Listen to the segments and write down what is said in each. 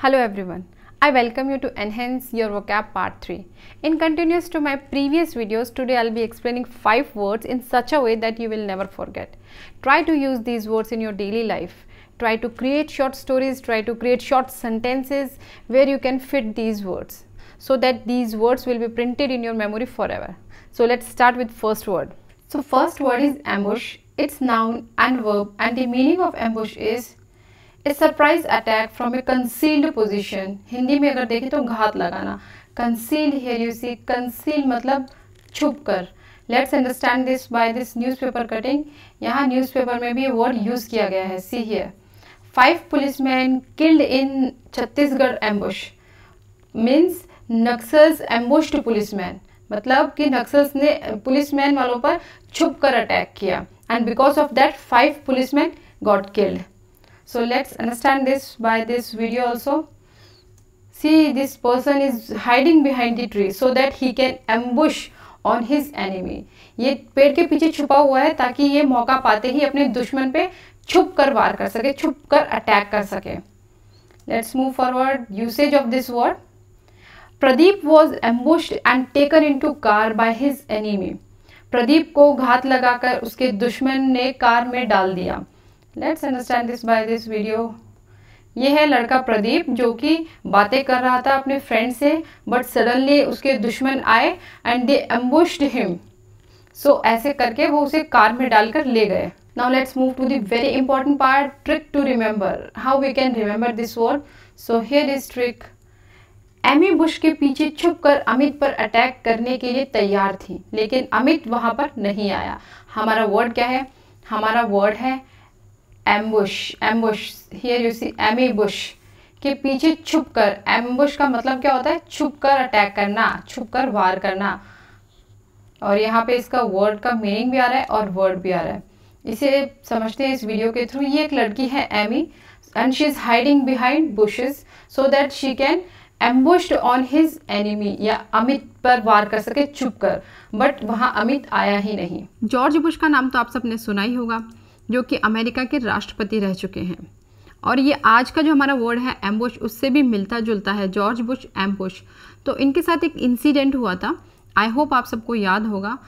Hello everyone. I welcome you to enhance your vocab part 3. In continuous to my previous videos, today I'll be explaining 5 words in such a way that you will never forget. Try to use these words in your daily life. Try to create short stories, try to create short sentences where you can fit these words so that these words will be printed in your memory forever. So let's start with first word. So first word is ambush. Its noun and verb and the meaning of ambush is a surprise attack from a concealed position Hindi में अगर देखें तो घात लगाना conceal here you see conceal मतलब छुप कर let's understand this by this newspaper cutting यहाँ न्यूज पेपर में भी वर्ड यूज़ किया गया है see here five policeman killed in Chhattisgarh ambush means Naxals ambush policeman मतलब कि नक्सल्स ने पुलिस मैन वालों पर छुप कर अटैक किया and because of that five policeman got killed so let's understand this by this video also see this person is hiding behind the tree so that he can ambush on his enemy ये पेड़ के पीछे छुपा हुआ है ताकि ये मौका पाते ही अपने दुश्मन पे छुप कर वार कर सके छुप कर अटैक कर सके let's move forward usage of this word Pradeep was ambushed and taken into car by his enemy Pradeep को घात लगाकर उसके दुश्मन ने कार में डाल दिया let's understand this by this video ये है लड़का प्रदीप जो कि बातें कर रहा था अपने फ्रेंड से बट सडनली उसके दुश्मन आए एंड दे एम्बुश्ड हिम सो ऐसे करके वो उसे कार में डालकर ले गए now let's move to the very important part trick to remember how we can remember this word so here is trick Amy bush के पीछे छुपकर अमित पर अटैक करने के लिए तैयार थी लेकिन अमित वहां पर नहीं आया हमारा वर्ड क्या है हमारा वर्ड है ambush ambush here you see E bush के पीछे छुप कर एम्बुश का मतलब क्या होता है छुप कर अटैक करना छुप कर वार करना और यहाँ पे इसका वर्ड का मीनिंग भी आ रहा है और वर्ड भी आ रहा है इसे समझते हैं इस वीडियो के थ्रू ये एक लड़की है Amy and she is hiding behind bushes so that she can ambushed on his enemy या अमित पर वार कर सके छुप कर बट वहाँ अमित आया ही नहीं जॉर्ज बुश का नाम तो आप सबने सुना ही होगा जो कि अमेरिका के राष्ट्रपति रह चुके हैं और ये आज का जो हमारा वर्ड है एम्बुश उससे भी मिलता जुलता है जॉर्ज बुश एम्बुश तो इनके साथ एक इंसिडेंट हुआ था आई होप आप सबको याद होगा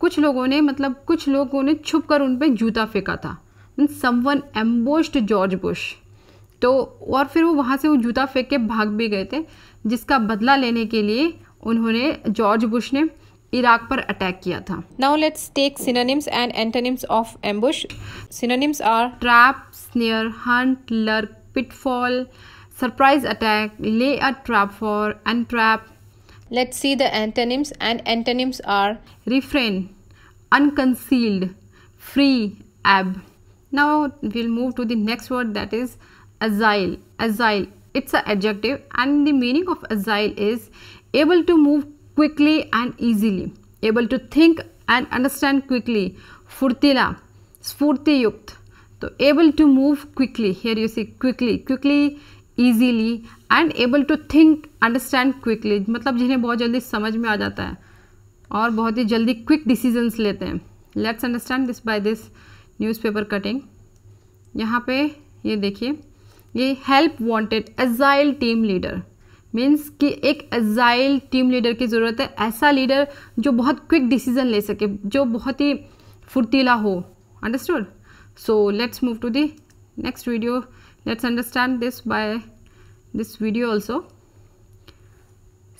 कुछ लोगों ने मतलब कुछ लोगों ने छुप कर उन पर जूता फेंका था mean someone ambushed George Bush तो और फिर वो वहाँ से वो जूता फेंक के भाग भी गए थे जिसका बदला लेने के लिए उन्होंने जॉर्ज बुश ने इराक पर अटैक किया था now let's take synonyms and antonyms of ambush synonyms are trap snare hunt lurk pitfall, surprise attack, lay a trap for, and trap. Let's see the antonyms and antonyms are refrain, unconcealed, free, ab. Now we'll move to the next word that is agile. Agile. It's an adjective and the meaning of agile is able to move quickly and easily able to think and understand quickly furtila sfurti yukt so able to move quickly here you see quickly quickly easily and able to think understand quickly matlab jinhe bahut jaldi samajh mein aa jata hai aur bahut hi jaldi quick decisions lete hain let's understand this by this newspaper cutting yahan pe ye dekhiye ये help wanted agile team leader means कि एक agile team leader की ज़रूरत है ऐसा leader जो बहुत quick decision ले सके जो बहुत ही फुर्तीला हो understood so let's move to the next video let's understand this by this video also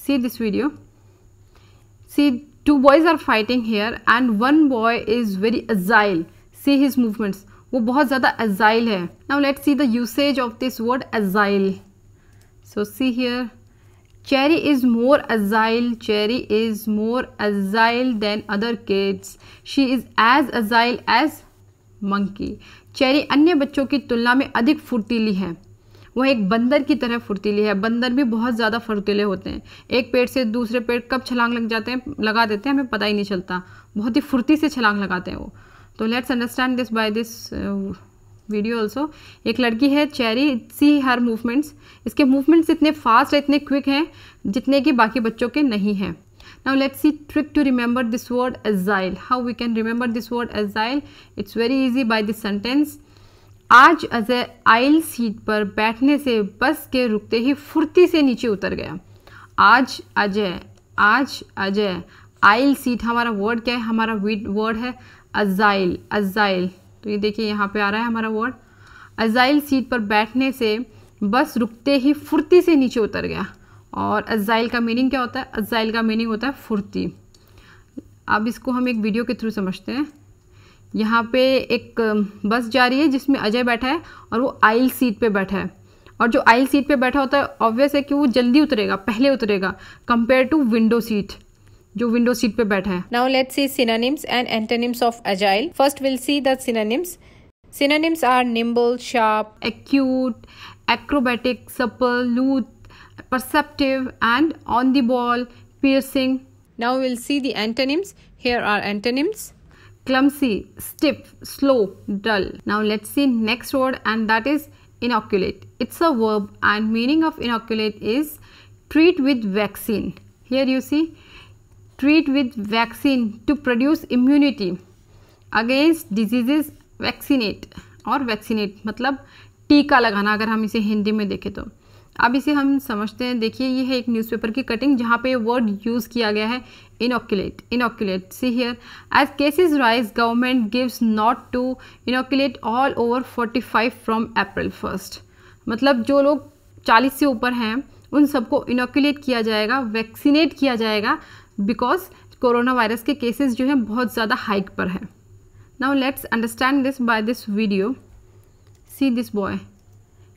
see this video see two boys are fighting here and one boy is very agile see his movements वो बहुत ज़्यादा agile है now let's see the usage of this word agile so see here Cherry is more agile Cherry is more agile than other kids she is as agile as monkey Cherry अन्य बच्चों की तुलना में अधिक फुर्तीली है वह एक बंदर की तरह फुर्तीली है बंदर भी बहुत ज़्यादा फुर्तीले होते हैं एक पेड़ से दूसरे पेड़ कब छलांग लग जाते हैं लगा देते हैं हमें पता ही नहीं चलता बहुत ही फुर्ती से छलांग लगाते हैं वो तो let's understand this by this video also एक लड़की है चेरी सी हर मूवमेंट्स इसके मूवमेंट्स इतने फास्ट इतने क्विक हैं जितने कि बाकी बच्चों के नहीं हैं now let's see trick to remember this word agile how we can remember this word agile it's very easy by this sentence आज अजय आइल सीट पर बैठने से बस के रुकते ही फुर्ती से नीचे उतर गया आज अजय आज अजय आइल सीट हमारा वर्ड क्या है हमारा वर्ड है अजाइल अजाइल तो ये देखिए यहाँ पे आ रहा है हमारा वर्ड अजाइल सीट पर बैठने से बस रुकते ही फुर्ती से नीचे उतर गया और अजाइल का मीनिंग क्या होता है अजाइल का मीनिंग होता है फुर्ती अब इसको हम एक वीडियो के थ्रू समझते हैं यहाँ पे एक बस जा रही है जिसमें अजय बैठा है और वो आइल सीट पे बैठा है और जो आइल सीट पे बैठा होता है ऑब्वियस है कि वो जल्दी उतरेगा पहले उतरेगा कंपेयर टू विंडो सीट जो विंडो सीट पे बैठा है now let's see synonyms and antonyms of agile first will see the synonyms synonyms are nimble sharp acute acrobatic supple, lithe perceptive and on the ball piercing now we'll see the antonyms here are antonyms clumsy stiff slow dull now let's see next word and that is inoculate it's a verb and meaning of inoculate is treat with vaccine here you see treat with vaccine to produce immunity against diseases vaccinate और vaccinate मतलब टीका लगाना अगर हम इसे हिंदी में देखें तो अब इसे हम समझते हैं देखिए ये है एक न्यूज़पेपर की कटिंग जहाँ पे वर्ड यूज़ किया गया है inoculate inoculate see here as cases rise government gives nod to inoculate all over forty five from April first मतलब जो लोग चालीस से ऊपर हैं उन सबको इनोकुलेट किया जाएगा वैक्सीनेट किया जाएगा बिकॉज कोरोना वायरस के केसेस जो हैं बहुत ज़्यादा हाइक पर है now let's understand this by this video see this boy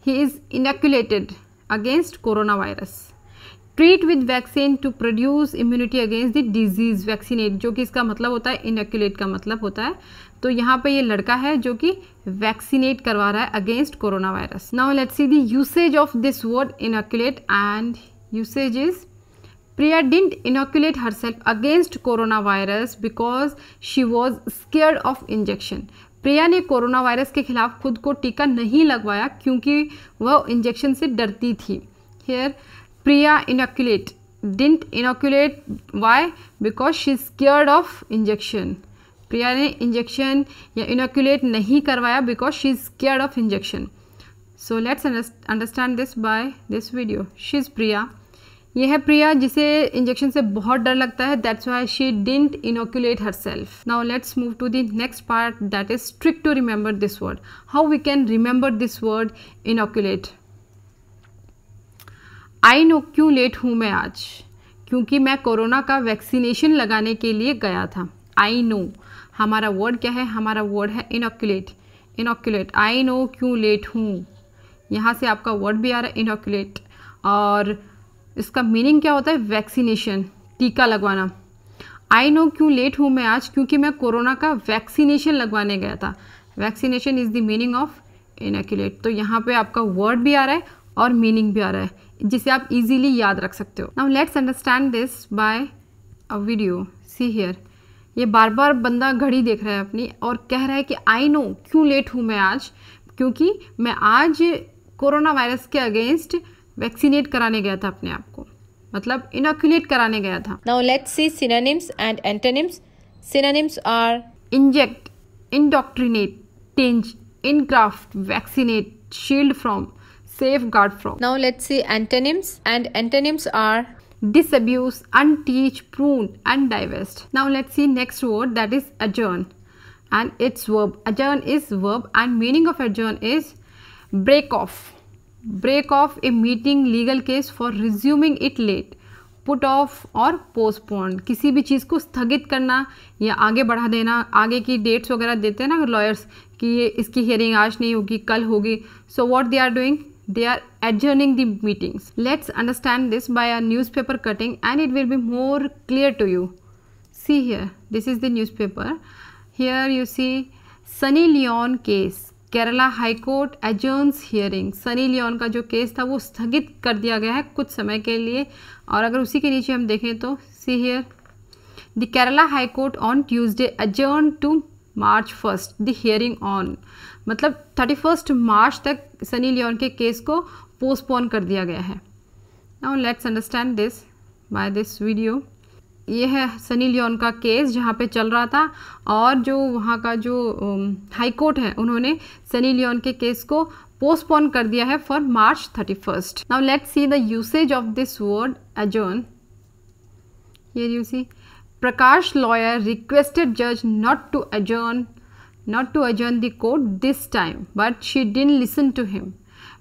he is inoculated corona virus treat with vaccine to produce immunity against the disease vaccinate जो कि इसका मतलब होता है इनक्यूलेट का मतलब होता है तो यहाँ पर ये लड़का है जो कि वैक्सीनेट करवा रहा है against corona virus now let's see the usage of this word inoculate and usage is Priya didn't Priya herself against corona virus because she was scared of injection Priya ने कोरोना वायरस के खिलाफ खुद को टीका नहीं लगवाया क्योंकि वह इंजेक्शन से डरती थी here Priya inoculate didn't inoculate why because she is scared of injection Priya ने इंजेक्शन या इनोक्यूलेट नहीं करवाया because she is scared of injection so let's understand this by this video she is Priya ये है प्रिया जिसे इंजेक्शन से बहुत डर लगता है that's why she didn't inoculate herself now let's move to the next part that is strict to remember this word how we can remember this word inoculate I know क्यों late हूँ मैं आज क्योंकि मैं corona का vaccination लगाने के लिए गया था आई नो हमारा वर्ड क्या है हमारा वर्ड है इनोक्यूलेट इनोक्यूलेट आई नो क्यों लेट हूँ यहाँ से आपका वर्ड भी आ रहा है इनोक्यूलेट और इसका मीनिंग क्या होता है वैक्सीनेशन टीका लगवाना आई नो क्यों लेट हूँ मैं आज क्योंकि मैं कोरोना का वैक्सीनेशन लगवाने गया था vaccination is the meaning of inoculate तो यहाँ पे आपका वर्ड भी आ रहा है और मीनिंग भी आ रहा है जिसे आप इजीली याद रख सकते हो now let's understand this by a video see here ये बार बार बंदा घड़ी देख रहा है अपनी और कह रहा है कि आई नो क्यों लेट हूँ मैं आज क्योंकि मैं आज कोरोना वायरस के अगेंस्ट वैक्सीनेट कराने गया था अपने आप को मतलब इनोक्यूलेट कराने गया था now let's see synonyms and antonyms synonyms are inject indoctrinate tinge ingraft vaccinate shield from safeguard from now let's see antonyms and antonyms are disabuse unteach prune and divest now let's see next word that is adjourn and it's verb adjourn is verb and meaning of adjourn is break off break off a meeting legal case for resuming it let put off और postpone किसी भी चीज़ को स्थगित करना या आगे बढ़ा देना आगे की डेट्स वगैरह देते हैं ना लॉयर्स कि ये इसकी हियरिंग आज नहीं होगी कल होगी so what they are doing they are adjourning the meetings let's understand this by our newspaper cutting and it will be more clear to you see here this is the newspaper here you see Sunny Leone case Kerala high court adjourns hearing Sunny Leone का जो case था वो स्थगित कर दिया गया है कुछ समय के लिए और अगर उसी के नीचे हम देखें तो see here the Kerala court on Tuesday adjourn to March first the hearing on मतलब थर्टी फर्स्ट मार्च तक सनी लियोन के केस को पोस्टपोन कर दिया गया है now let's understand this by this video ये है सनी लियोन का केस जहाँ पे चल रहा था और जो वहाँ का जो हाई कोर्ट है उन्होंने सनी लियोन के केस को पोस्टपोन कर दिया है for March thirty first now let see the usage of this word adjourn here you Prakash lawyer requested जज not to adjourn not to adjourn the court this time but she didn't listen to him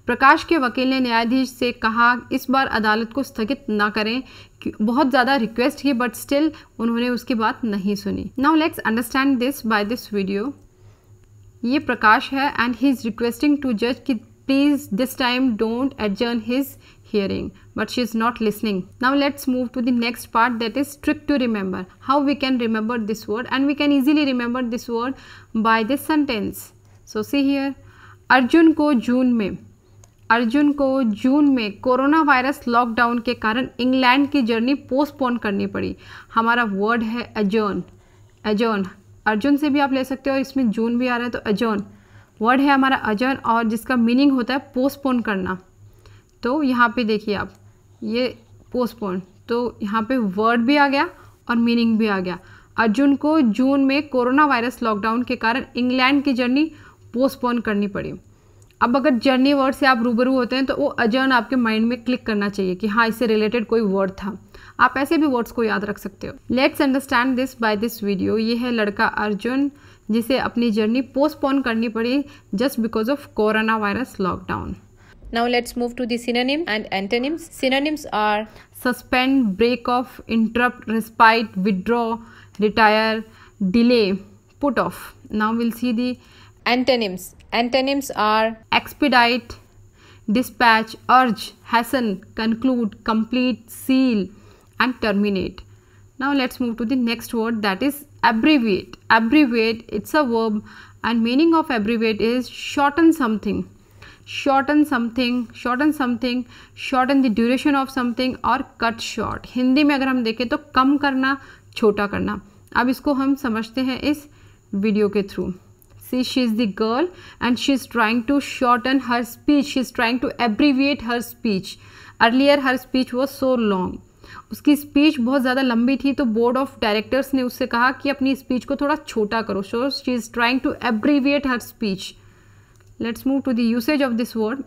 Prakash के वकील ने न्यायाधीश से कहा इस बार अदालत को स्थगित न करें बहुत ज़्यादा रिक्वेस्ट की बट स्टिल उन्होंने उसकी बात नहीं सुनी now let's understand this by this video ये प्रकाश है and he is requesting to जज कि please this time don't adjourn his hearing but she is not listening now let's move to the next part that is trick to remember how we can remember this word and we can easily remember this word by this sentence so see here Arjun को जून में अर्जुन को जून में corona virus lockdown के कारण England की journey postpone करनी पड़ी हमारा वर्ड है अजोन अजोन अर्जुन से भी आप ले सकते हो और इसमें जून भी आ रहा है तो अजोन वर्ड है हमारा अजर्न और जिसका मीनिंग होता है पोस्टपोन करना तो यहाँ पे देखिए आप ये पोस्टपोन तो यहाँ पे वर्ड भी आ गया और मीनिंग भी आ गया अर्जुन को जून में कोरोना वायरस लॉकडाउन के कारण इंग्लैंड की जर्नी पोस्टपोन करनी पड़ी अब अगर जर्नी वर्ड से आप रूबरू होते हैं तो वो अजर्न आपके माइंड में क्लिक करना चाहिए कि हाँ इससे रिलेटेड कोई वर्ड था आप ऐसे भी वर्ड्स को याद रख सकते हो let's understand this by this video ये है लड़का अर्जुन जिसे अपनी जर्नी पोस्टपोन करनी पड़ी just because of corona virus lockdown now let's move to synonym and antonyms synonyms are suspend break off interrupt respite withdraw retire delay put off now will see the antonyms Antonyms are expedite, dispatch, urge, hasten, conclude, complete, seal, and terminate. Now let's move to the next word that is abbreviate. Abbreviate, it's a verb and meaning of abbreviate is shorten something. Shorten something, shorten something, shorten the duration of something और cut short. Hindi में अगर हम देखें तो कम करना छोटा करना अब इसको हम समझते हैं इस वीडियो के through See, she is the girl and she is trying to shorten her speech. She is trying to abbreviate her speech. Earlier her speech was so long. उसकी स्पीच बहुत ज़्यादा लंबी थी तो बोर्ड ऑफ डायरेक्टर्स ने उससे कहा कि अपनी स्पीच को थोड़ा छोटा करो so she is trying to abbreviate her speech let's move to the usage of this word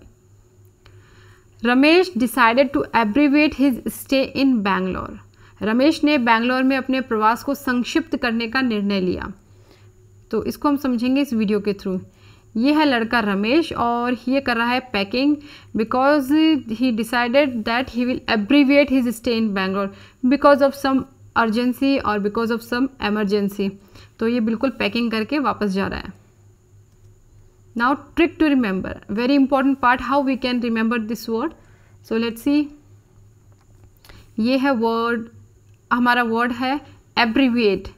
Ramesh decided to abbreviate his stay in Bangalore Ramesh ने बैंगलोर में अपने प्रवास को संक्षिप्त करने का निर्णय लिया तो इसको हम समझेंगे इस वीडियो के थ्रू ये है लड़का रमेश और ये कर रहा है packing because he decided that he will abbreviate his stay in Bangalore because of some urgency और बिकॉज ऑफ सम एमरजेंसी तो ये बिल्कुल पैकिंग करके वापस जा रहा है now trick to remember very important part how we can remember this word so let see ये है वर्ड हमारा वर्ड है एब्रीविएट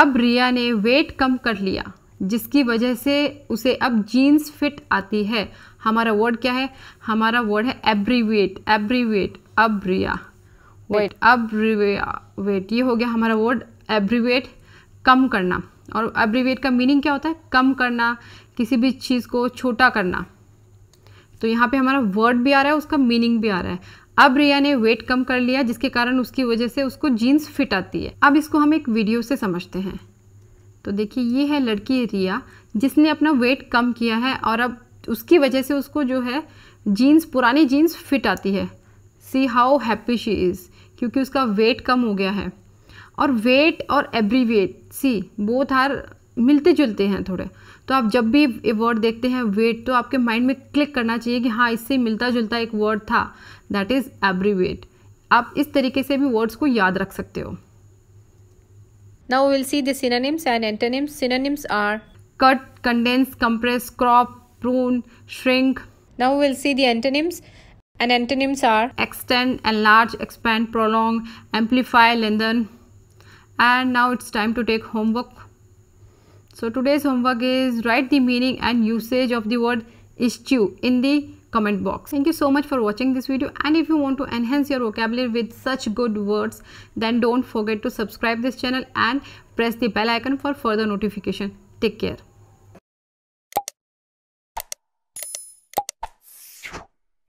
अब रिया ने वेट कम कर लिया जिसकी वजह से उसे अब जीन्स फिट आती है हमारा वर्ड क्या है हमारा वर्ड है एब्रीवेट एब्रीवेट अब रिया वेट अब वेट ये हो गया हमारा वर्ड एब्रीवेट कम करना और एब्रीवेट का मीनिंग क्या होता है कम करना किसी भी चीज़ को छोटा करना तो यहाँ पे हमारा वर्ड भी आ रहा है उसका मीनिंग भी आ रहा है अब रिया ने वेट कम कर लिया जिसके कारण उसकी वजह से उसको जीन्स फिट आती है अब इसको हम एक वीडियो से समझते हैं तो देखिए ये है लड़की रिया जिसने अपना वेट कम किया है और अब उसकी वजह से उसको जो है जीन्स पुरानी जीन्स फिट आती है see how happy she is क्योंकि उसका वेट कम हो गया है और वेट और एब्रीवेट सी बोथ आर मिलते जुलते हैं थोड़े तो आप जब भी ये वर्ड देखते हैं वेट तो आपके माइंड में क्लिक करना चाहिए कि हाँ इससे मिलता जुलता एक वर्ड था दैट इज एब्रीवेट आप इस तरीके से भी वर्ड्स को याद रख सकते हो now will see synonyms and antonyms synonyms are cut condense compress crop prune shrink now will see the antonyms and antonyms are extend and large expand prolong amplify lengthen and now it's time to take homework so today's homework is write the meaning and usage of the word issue in the comment box. Thank you so much for watching this video and if you want to enhance your vocabulary with such good words then don't forget to subscribe this channel and press the bell icon for further notification. Take care.